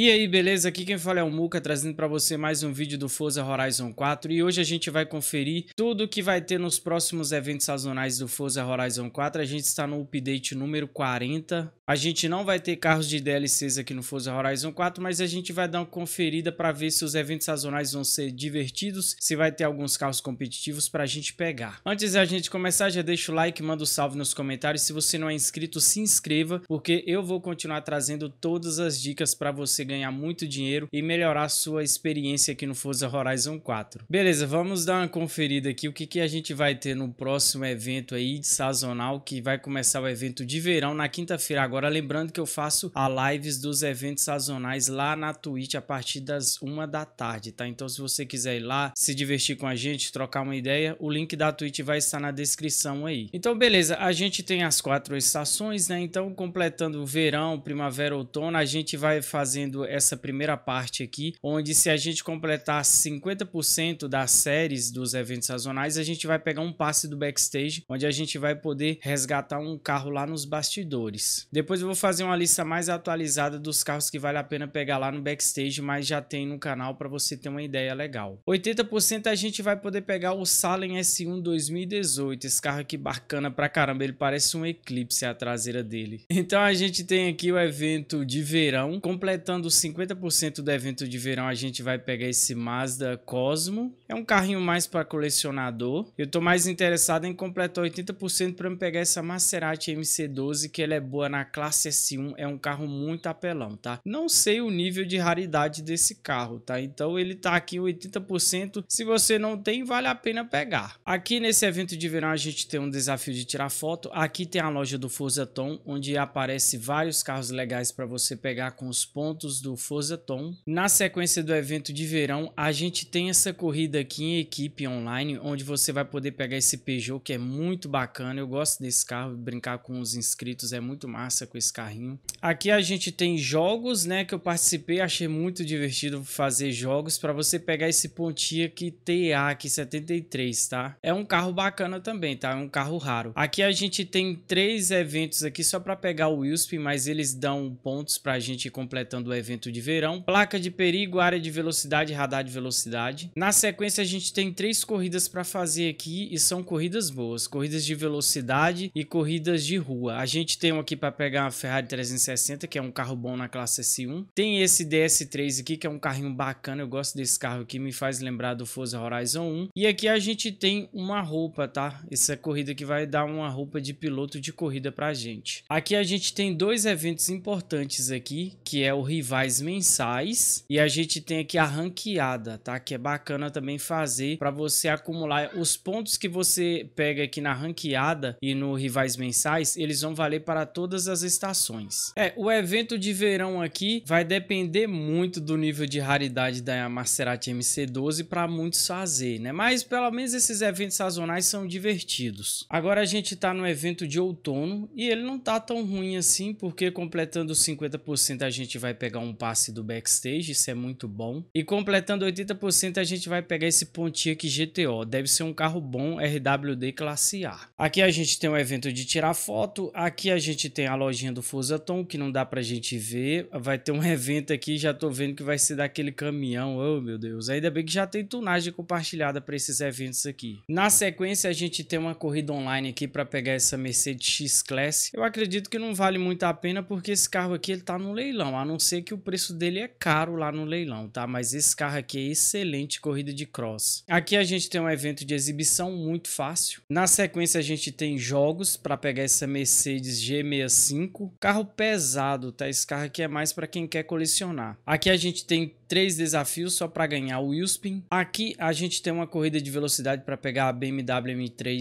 E aí, beleza? Aqui quem fala é o Muca, trazendo para você mais um vídeo do Forza Horizon 4 e hoje a gente vai conferir tudo o que vai ter nos próximos eventos sazonais do Forza Horizon 4. A gente está no update número 40, a gente não vai ter carros de DLCs aqui no Forza Horizon 4, mas a gente vai dar uma conferida para ver se os eventos sazonais vão ser divertidos, se vai ter alguns carros competitivos para a gente pegar. Antes da gente começar, já deixa o like, manda o um salve nos comentários. Se você não é inscrito, se inscreva, porque eu vou continuar trazendo todas as dicas para você ganhar muito dinheiro e melhorar a sua experiência aqui no Forza Horizon 4. Beleza, vamos dar uma conferida aqui o que, que a gente vai ter no próximo evento aí de sazonal, que vai começar o evento de verão na quinta-feira agora Agora, lembrando que eu faço a lives dos eventos sazonais lá na Twitch a partir das uma da tarde, tá? Então, se você quiser ir lá, se divertir com a gente, trocar uma ideia, o link da Twitch vai estar na descrição aí. Então, beleza, a gente tem as quatro estações, né? Então, completando o verão, primavera, outono, a gente vai fazendo essa primeira parte aqui, onde se a gente completar 50% das séries dos eventos sazonais, a gente vai pegar um passe do backstage, onde a gente vai poder resgatar um carro lá nos bastidores. Depois depois eu vou fazer uma lista mais atualizada dos carros que vale a pena pegar lá no backstage, mas já tem no canal para você ter uma ideia legal. 80% a gente vai poder pegar o Salen S1 2018. Esse carro aqui bacana pra caramba, ele parece um Eclipse a traseira dele. Então a gente tem aqui o evento de verão. Completando 50% do evento de verão, a gente vai pegar esse Mazda Cosmo. É um carrinho mais para colecionador. Eu tô mais interessado em completar 80% para me pegar essa Maserati MC12, que ela é boa na classe S1 é um carro muito apelão, tá? Não sei o nível de raridade desse carro, tá? Então ele tá aqui 80%. Se você não tem, vale a pena pegar. Aqui nesse evento de verão a gente tem um desafio de tirar foto. Aqui tem a loja do Forza Tom, onde aparece vários carros legais para você pegar com os pontos do Forza Tom. Na sequência do evento de verão, a gente tem essa corrida aqui em equipe online, onde você vai poder pegar esse Peugeot que é muito bacana. Eu gosto desse carro, brincar com os inscritos é muito massa com esse carrinho. Aqui a gente tem jogos, né, que eu participei, achei muito divertido fazer jogos para você pegar esse Pontiac TA aqui 73, tá? É um carro bacana também, tá? É um carro raro. Aqui a gente tem três eventos aqui só para pegar o Wisp, mas eles dão pontos pra gente completando o evento de verão. Placa de perigo, área de velocidade, radar de velocidade. Na sequência a gente tem três corridas para fazer aqui e são corridas boas, corridas de velocidade e corridas de rua. A gente tem um aqui para pegar uma Ferrari 360, que é um carro bom na classe S1. Tem esse DS3 aqui, que é um carrinho bacana, eu gosto desse carro aqui, me faz lembrar do Forza Horizon 1. E aqui a gente tem uma roupa, tá? Essa corrida que vai dar uma roupa de piloto de corrida pra gente. Aqui a gente tem dois eventos importantes aqui, que é o Rivais Mensais e a gente tem aqui a ranqueada, tá? Que é bacana também fazer para você acumular os pontos que você pega aqui na ranqueada e no Rivais Mensais, eles vão valer para todas as outras estações. É, o evento de verão aqui vai depender muito do nível de raridade da Maserati MC12 para muitos fazer, né? Mas pelo menos esses eventos sazonais são divertidos. Agora a gente tá no evento de outono e ele não tá tão ruim assim, porque completando 50% a gente vai pegar um passe do backstage, isso é muito bom. E completando 80% a gente vai pegar esse Pontiac GTO, deve ser um carro bom RWD classe A. Aqui a gente tem um evento de tirar foto, aqui a gente tem a loja lojinha do Fusaton, que não dá pra gente ver. Vai ter um evento aqui, já tô vendo que vai ser daquele caminhão. Oh, meu Deus. Ainda bem que já tem tunagem compartilhada para esses eventos aqui. Na sequência, a gente tem uma corrida online aqui para pegar essa Mercedes X-Class. Eu acredito que não vale muito a pena porque esse carro aqui ele tá no leilão, a não ser que o preço dele é caro lá no leilão, tá? Mas esse carro aqui é excelente corrida de cross. Aqui a gente tem um evento de exibição muito fácil. Na sequência, a gente tem jogos para pegar essa Mercedes G65 5. Carro pesado, tá? Esse carro aqui é mais para quem quer colecionar. Aqui a gente tem três desafios só para ganhar o Wheelspin. Aqui a gente tem uma corrida de velocidade para pegar a BMW M3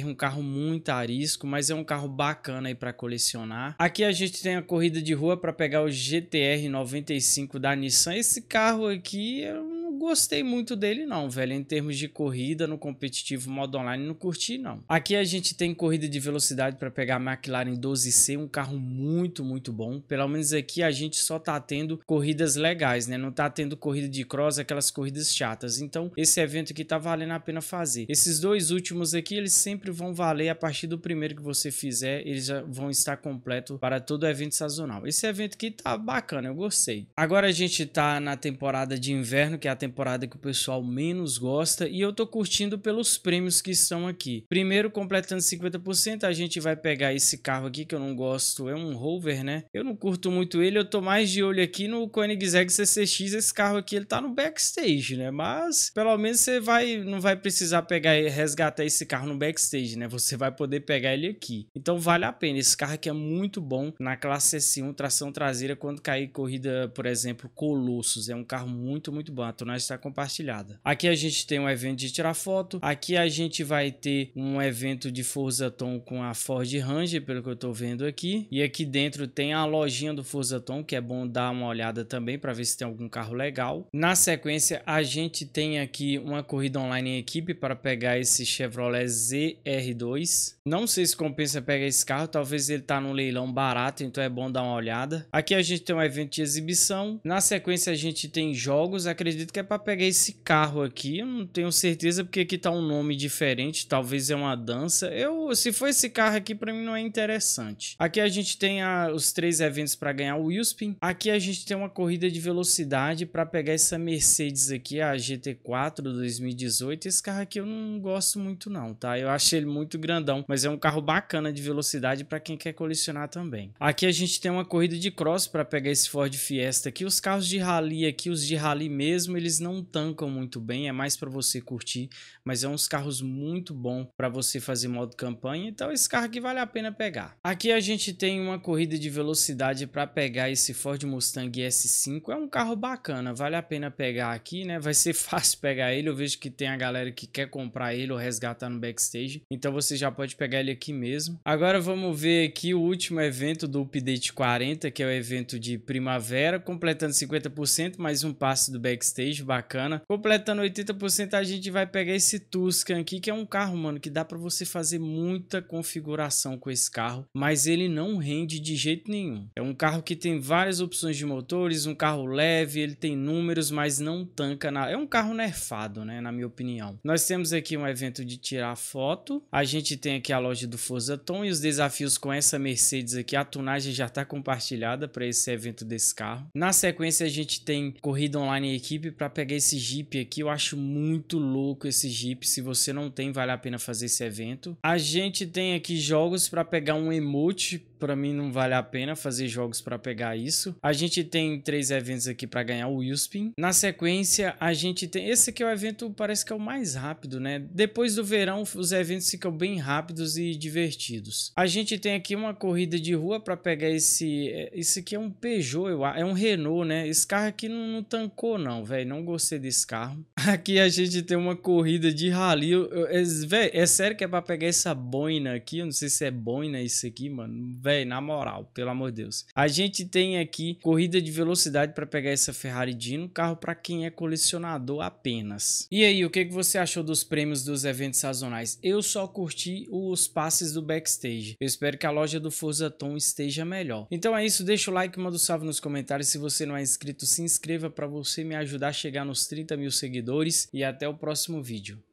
GTR, um carro muito arisco, mas é um carro bacana aí para colecionar. Aqui a gente tem a corrida de rua para pegar o GTR 95 da Nissan. Esse carro aqui é um gostei muito dele, não, velho. Em termos de corrida no competitivo modo online, não curti, não. Aqui a gente tem corrida de velocidade para pegar a McLaren 12C, um carro muito, muito bom. Pelo menos aqui a gente só tá tendo corridas legais, né? Não tá tendo corrida de cross, aquelas corridas chatas. Então, esse evento aqui tá valendo a pena fazer. Esses dois últimos aqui, eles sempre vão valer a partir do primeiro que você fizer, eles já vão estar completo para todo evento sazonal. Esse evento aqui tá bacana, eu gostei. Agora a gente tá na temporada de inverno, que é a temporada temporada que o pessoal menos gosta e eu tô curtindo pelos prêmios que estão aqui. Primeiro, completando 50%, a gente vai pegar esse carro aqui que eu não gosto, é um Rover, né? Eu não curto muito ele, eu tô mais de olho aqui no Koenigsegg CCX, esse carro aqui ele tá no backstage, né? Mas pelo menos você vai não vai precisar pegar e resgatar esse carro no backstage, né? Você vai poder pegar ele aqui. Então vale a pena, esse carro aqui é muito bom na classe S1 tração traseira quando cair corrida, por exemplo, colossos. é um carro muito muito bom. A está compartilhada. Aqui a gente tem um evento de tirar foto. Aqui a gente vai ter um evento de Forza Tom com a Ford Ranger, pelo que eu estou vendo aqui. E aqui dentro tem a lojinha do Forza Tom, que é bom dar uma olhada também para ver se tem algum carro legal. Na sequência, a gente tem aqui uma corrida online em equipe para pegar esse Chevrolet ZR2. Não sei se compensa pegar esse carro, talvez ele tá num leilão barato, então é bom dar uma olhada. Aqui a gente tem um evento de exibição. Na sequência, a gente tem jogos, acredito que é para pegar esse carro aqui. Eu não tenho certeza porque aqui tá um nome diferente, talvez é uma dança. Eu, se for esse carro aqui para mim não é interessante. Aqui a gente tem a, os três eventos para ganhar o Wilspin. Aqui a gente tem uma corrida de velocidade para pegar essa Mercedes aqui, a GT4 2018. Esse carro aqui eu não gosto muito não, tá? Eu achei ele muito grandão, mas é um carro bacana de velocidade para quem quer colecionar também. Aqui a gente tem uma corrida de cross para pegar esse Ford Fiesta aqui. Os carros de rally aqui, os de rally mesmo, eles não tancam muito bem, é mais para você curtir, mas é uns carros muito bom para você fazer modo campanha, então esse carro aqui vale a pena pegar. Aqui a gente tem uma corrida de velocidade para pegar esse Ford Mustang S5, é um carro bacana, vale a pena pegar aqui, né? Vai ser fácil pegar ele, eu vejo que tem a galera que quer comprar ele ou resgatar no backstage, então você já pode pegar ele aqui mesmo. Agora vamos ver aqui o último evento do Update 40, que é o evento de primavera, completando 50% mais um passe do backstage, bacana. Completando 80%, a gente vai pegar esse Tuscan aqui, que é um carro, mano, que dá para você fazer muita configuração com esse carro, mas ele não rende de jeito nenhum. É um carro que tem várias opções de motores, um carro leve, ele tem números, mas não tanca. nada É um carro nerfado, né, na minha opinião. Nós temos aqui um evento de tirar foto, a gente tem aqui a loja do Forza Tom e os desafios com essa Mercedes aqui, a tunagem já está compartilhada para esse evento desse carro. Na sequência, a gente tem corrida online equipe para pegar esse Jeep aqui. Eu acho muito louco esse Jeep. Se você não tem, vale a pena fazer esse evento. A gente tem aqui jogos para pegar um emote para mim não vale a pena fazer jogos para pegar isso. A gente tem três eventos aqui para ganhar o Wilspin. Na sequência, a gente tem... Esse aqui é o evento, parece que é o mais rápido, né? Depois do verão, os eventos ficam bem rápidos e divertidos. A gente tem aqui uma corrida de rua para pegar esse... Esse aqui é um Peugeot, eu... é um Renault, né? Esse carro aqui não, não tancou não, velho. Não gostei desse carro. Aqui a gente tem uma corrida de rally. Eu, eu, é, véio, é sério que é para pegar essa boina aqui? Eu não sei se é boina isso aqui, mano. Véio, velho, na moral, pelo amor de Deus. A gente tem aqui corrida de velocidade para pegar essa Ferrari Dino, carro para quem é colecionador apenas. E aí, o que, que você achou dos prêmios dos eventos sazonais? Eu só curti os passes do backstage. Eu espero que a loja do Forza Tom esteja melhor. Então é isso, deixa o like, manda um salve nos comentários. Se você não é inscrito, se inscreva para você me ajudar a chegar nos 30 mil seguidores. E até o próximo vídeo.